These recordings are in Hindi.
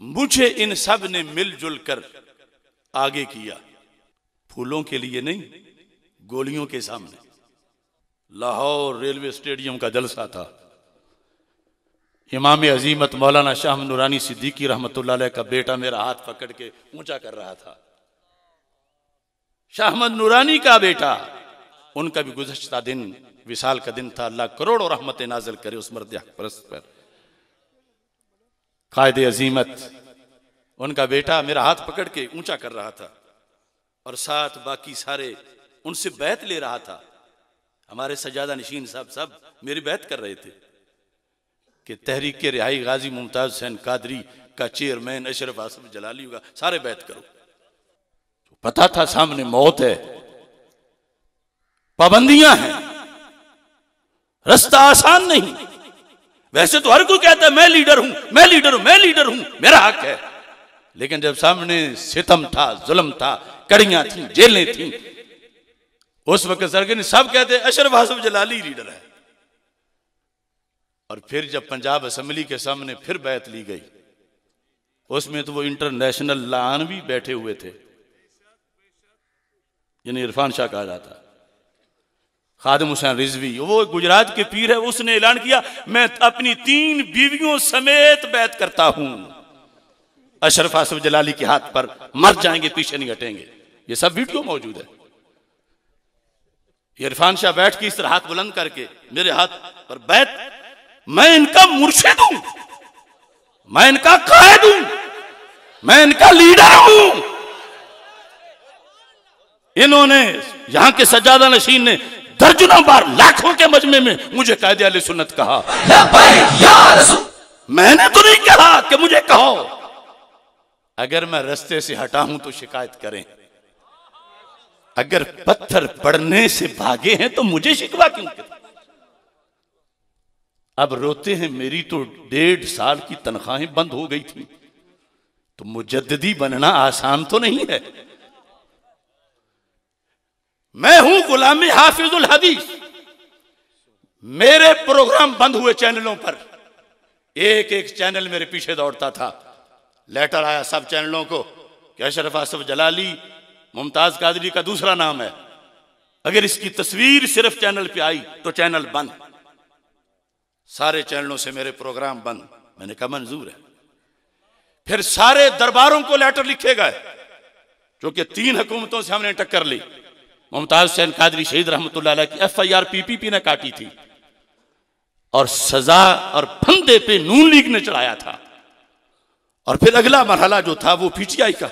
मुझे इन सब ने मिलजुल कर आगे किया फूलों के लिए नहीं गोलियों के सामने लाहौर रेलवे स्टेडियम का जलसा था इमाम अजीमत मौलाना शाह नूरानी सिद्दीकी रहमत का बेटा मेरा हाथ पकड़ के ऊंचा कर रहा था शाहमद नूरानी का बेटा उनका भी गुजश्ता दिन विशाल का दिन था अल्लाह करोड़ों रहमत नाजल करे उस मर्द पर कायद अजीमत उनका बेटा मेरा हाथ पकड़ के ऊंचा कर रहा था और साथ बाकी सारे उनसे बैत ले रहा था हमारे सजादा नशीन साहब सब मेरी बैत कर रहे थे कि तहरीक के रिहाई गाजी मुमताज हुसैन कादरी का चेयरमैन अशरफ आसम जलाली होगा सारे बैत करो पता था सामने मौत है पाबंदियां हैं रास्ता आसान नहीं वैसे तो हर कोई कहता है मैं लीडर हूं मैं लीडर हूं मैं लीडर हूं मेरा हक है लेकिन जब सामने सितम था जुलम था कड़ियां थी जेलें थी उस वक्त सरगन सब कहते अशरफ हासफ जलाली लीडर है और फिर जब पंजाब असम्बली के सामने फिर बैत ली गई उसमें तो वो इंटरनेशनल लान भी बैठे हुए थे यानी इरफान शाह कहा जाता खादम हुसैन रिजवी वो गुजरात के पीर है उसने ऐलान किया मैं अपनी तीन बीवियों समेत बैत करता हूं अशरफ आसफ जलाली के हाथ पर मर जाएंगे पीछे नहीं हटेंगे ये सब वीडियो मौजूद है इरफान शाह बैठ के इस तरह हाथ बुलंद करके मेरे हाथ पर बैत मैं इनका मुर्शे दू मैं इनका कायद हूं मैं इनका लीडर हूं इन्होंने यहां के सज्जादा नशीन ने दर्जनों बार लाखों के मजमे में मुझे कायदे अली सुन्नत कहा मैंने तो नहीं कहा कि मुझे कहो अगर मैं रस्ते से हटा हूं तो शिकायत करें अगर पत्थर पड़ने से भागे हैं तो मुझे शिकवा क्यों करें अब रोते हैं मेरी तो डेढ़ साल की तनख्वाहें बंद हो गई थी तो मुजद्दी बनना आसान तो नहीं है मैं हूं गुलामी हाफिजुल हदीस मेरे प्रोग्राम बंद हुए चैनलों पर एक एक चैनल मेरे पीछे दौड़ता था लेटर आया सब चैनलों को अशरफ आसफ जलाली मुमताज कादरी का दूसरा नाम है अगर इसकी तस्वीर सिर्फ चैनल पे आई तो चैनल बंद सारे चैनलों से मेरे प्रोग्राम बंद मैंने कहा मंजूर है फिर सारे दरबारों को लेटर लिखे गए क्योंकि तीन हुकूमतों से हमने टक्कर ली मुमताज़ हुसैन कादरी शहीद रहमत की F I R P P P ने काटी थी और सजा और फंदे पे नून लीग ने चढ़ाया था और फिर अगला मरहला जो था वो पीटीआई का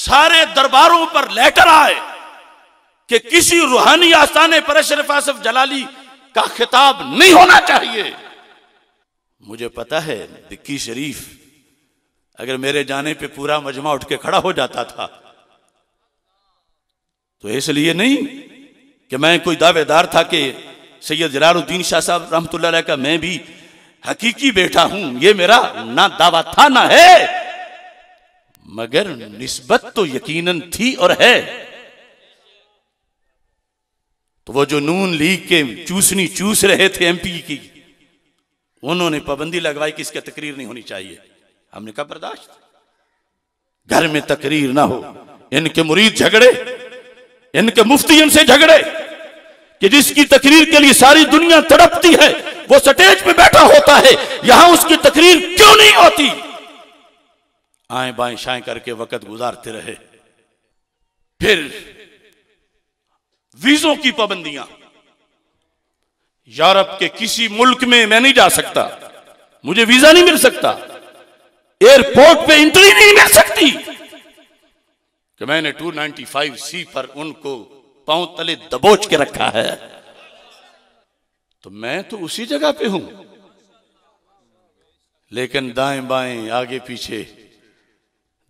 सारे दरबारों पर लेटर आए कि किसी रूहानी आस्थाने पर अशरफ आसफ जलाली का खिताब नहीं होना चाहिए मुझे पता है बिक्की शरीफ अगर मेरे जाने पे पूरा मजमा उठ के खड़ा हो जाता था तो इसलिए नहीं कि मैं कोई दावेदार था कि सैयद जलालुद्दीन शाह साहब रहमत का मैं भी हकीकी बेटा हूं ये मेरा ना दावा था ना है मगर निस्बत तो यकीनन थी और है तो वो जो नून लीग के चूसनी चूस रहे थे एमपी की उन्होंने पाबंदी लगवाई कि इसकी तकरीर नहीं होनी चाहिए हमने कहा बर्दाश्त घर में तकरीर ना हो इनके मुरीद झगड़े इनके मुफ्ती इनसे झगड़े कि जिसकी तकरीर के लिए सारी दुनिया तड़पती है वो स्टेज पे बैठा होता है यहां उसकी तकरीर क्यों नहीं होती आए बाएं शाएं करके वक्त गुजारते रहे फिर वीजों की पाबंदियां यूरोप के किसी मुल्क में मैं नहीं जा सकता मुझे वीजा नहीं मिल सकता एयरपोर्ट पे एंट्री नहीं मिल सकती कि मैंने 295 सी पर उनको पांव तले दबोच के रखा है तो मैं तो उसी जगह पे हूं लेकिन दाएं बाएं आगे पीछे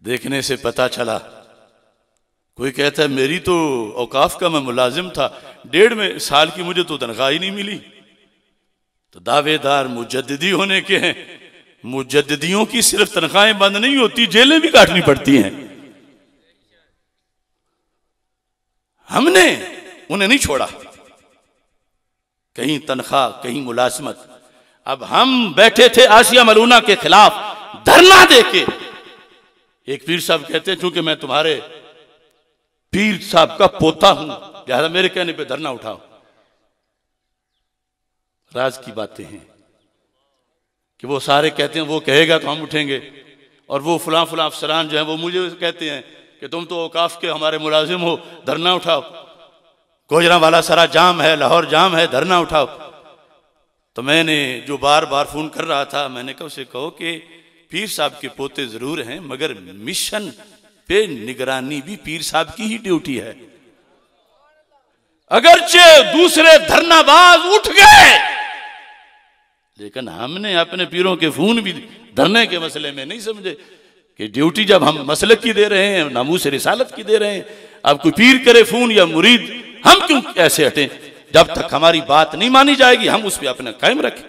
देखने से पता चला कोई कहता है मेरी तो औकाफ का मैं मुलाजिम था डेढ़ में साल की मुझे तो तनख्वाह ही नहीं मिली तो दावेदार मुजद्दी होने के हैं मुजद्दियों की सिर्फ तनख्वाहें बंद नहीं होती जेलें भी काटनी पड़ती हैं हमने उन्हें नहीं छोड़ा कहीं तनख्वाह कहीं मुलाजमत अब हम बैठे थे आसिया मलूना के खिलाफ धरना देके एक पीर साहब कहते चूंकि मैं तुम्हारे पीर साहब का पोता हूं लिहाजा मेरे कहने पे धरना उठाओ राज की बातें हैं कि वो सारे कहते हैं वो कहेगा तो हम उठेंगे और वो फुला फुला अफसरान जो है वो मुझे कहते हैं कि तुम तो औकाफ के हमारे मुलाजिम हो धरना उठाओ गोजरा वाला सारा जाम है लाहौर जाम है धरना उठाओ तो मैंने जो बार बार फ़ोन कर रहा था मैंने कहा उसे कहो कि पीर साहब के पोते ज़रूर हैं मगर मिशन पे निगरानी भी पीर साहब की ही ड्यूटी है अगरचे दूसरे धरनाबाज उठ गए लेकिन हमने अपने पीरों के फोन भी धरने के मसले में नहीं समझे कि ड्यूटी जब हम मसल की दे रहे हैं नामू से रिसालत की दे रहे हैं अब कोई पीर करे फोन या मुरीद हम क्यों ऐसे हटे जब तक हमारी बात नहीं मानी जाएगी हम उस पर अपना कायम रखें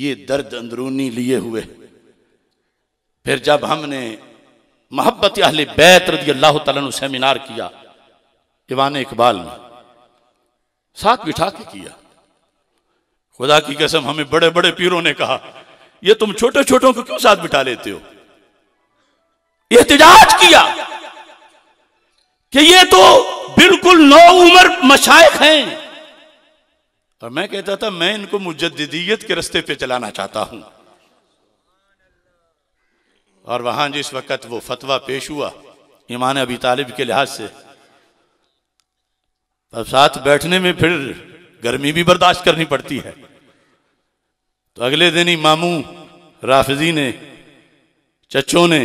ये दर्द अंदरूनी लिए हुए फिर जब हमने मोहब्बत अहल बैत रदी अल्लाह तु सेमिनार किया इवान इकबाल में साथ बिठा के किया खुदा की कसम हमें बड़े बड़े पीरों ने कहा ये तुम छोटे छोटों को क्यों साथ बिठा लेते हो एहतजाज किया कि ये तो बिल्कुल नौ उम्र मशाइक हैं और मैं कहता था मैं इनको मुजदीयत के रस्ते पे चलाना चाहता हूं और वहां जिस वक्त वो फतवा पेश हुआ ईमान अबी तालिब के लिहाज से अब साथ बैठने में फिर गर्मी भी बर्दाश्त करनी पड़ती है तो अगले दिन ही मामू राफजी ने चचों ने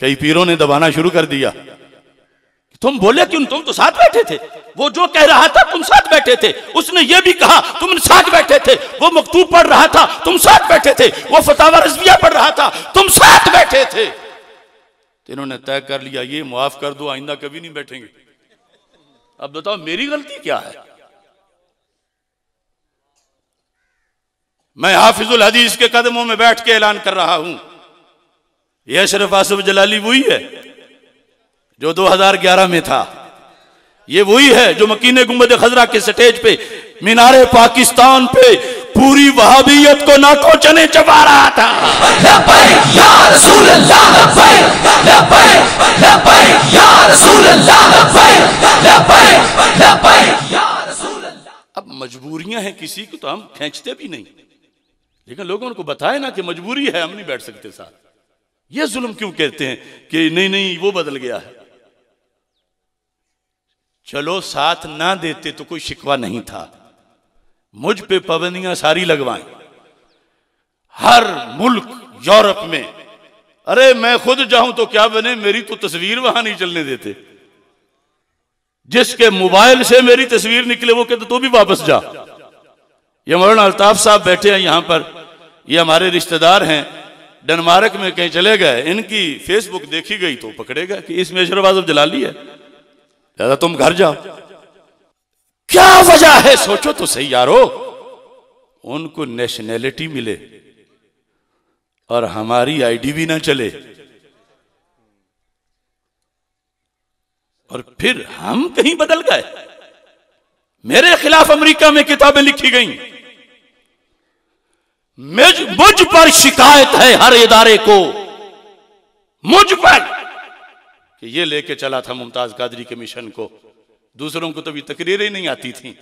कई पीरों ने दबाना शुरू कर दिया तुम बोले क्यों तुम तो साथ बैठे थे वो जो कह रहा था तुम साथ बैठे थे उसने ये भी कहा तुम साथ बैठे थे वो मकतूब पढ़ रहा था तुम साथ बैठे थे वो फतावा रजबिया पढ़ रहा था तुम साथ बैठे थे तो इन्होंने तय कर लिया ये माफ कर दो आइंदा कभी नहीं बैठेंगे अब बताओ मेरी गलती क्या है मैं हाफिजुल हदीस के कदमों में बैठ के ऐलान कर रहा हूं यह अशरफ आसफ जलाली वही है जो 2011 में था ये वही है जो मकीन गुम्बद खजरा के स्टेज पे मीनारे पाकिस्तान पे पूरी वहाबियत को ना चने चबा रहा था अब मजबूरियां हैं किसी को तो हम खेचते भी नहीं लेकिन लोगों को बताए ना कि मजबूरी है हम नहीं बैठ सकते साथ ये जुल्म क्यों कहते हैं कि नहीं नहीं वो बदल गया है चलो साथ ना देते तो कोई शिकवा नहीं था मुझ पे पाबंदियां सारी लगवाएं हर मुल्क यूरोप में अरे मैं खुद जाऊं तो क्या बने मेरी तो तस्वीर वहां नहीं चलने देते जिसके मोबाइल से मेरी तस्वीर निकले वो कहते तो भी वापस जा ये मौलाना अल्ताफ साहब बैठे हैं यहां पर ये हमारे रिश्तेदार हैं डेनमार्क में कहीं चले गए इनकी फेसबुक देखी गई तो पकड़ेगा कि इसमें अशरफ जला जलाली है दादा तुम घर जाओ क्या वजह है सोचो तो सही यारो उनको नेशनैलिटी मिले और हमारी आईडी भी ना चले और फिर हम कहीं बदल गए मेरे खिलाफ अमेरिका में किताबें लिखी गई मुझ पर शिकायत है हर इदारे को मुझ पर कि ये लेके चला था मुमताज कादरी के मिशन को दूसरों को तभी तो तकरीरें नहीं आती थी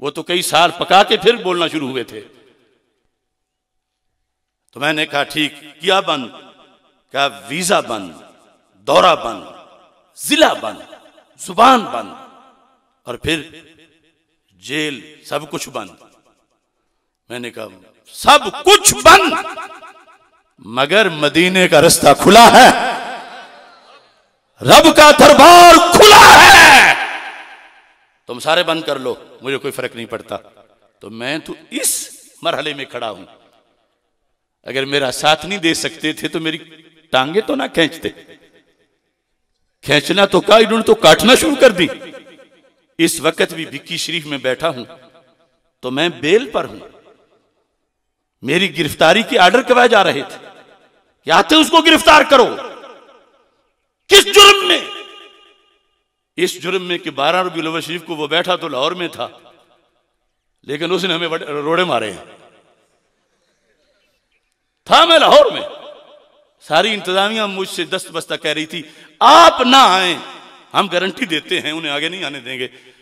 वो तो कई साल पका के फिर बोलना शुरू हुए थे तो मैंने कहा ठीक किया बंद क्या वीजा बंद दौरा बंद जिला बंद जुबान बंद और फिर जेल सब कुछ बंद मैंने कहा सब कुछ बंद मगर मदीने का रास्ता खुला है रब का दरबार खुला है तुम सारे बंद कर लो मुझे कोई फर्क नहीं पड़ता तो मैं तो इस मरहले में खड़ा हूं अगर मेरा साथ नहीं दे सकते थे तो मेरी टांगे तो ना खींचते खींचना तो का इन्होंने तो काटना शुरू कर दी इस वक्त भी भिक्की शरीफ में बैठा हूं तो मैं बेल पर हूं मेरी गिरफ्तारी के आर्डर करवाए जा रहे थे क्या थे तो उसको गिरफ्तार करो किस जुर्म में इस जुर्म में कि बारह रबी उलवा शरीफ को वो बैठा तो लाहौर में था लेकिन उसने हमें रोड़े मारे हैं था मैं लाहौर में सारी इंतजामिया मुझसे दस्त बस्ता कह रही थी आप ना आए हम गारंटी देते हैं उन्हें आगे नहीं आने देंगे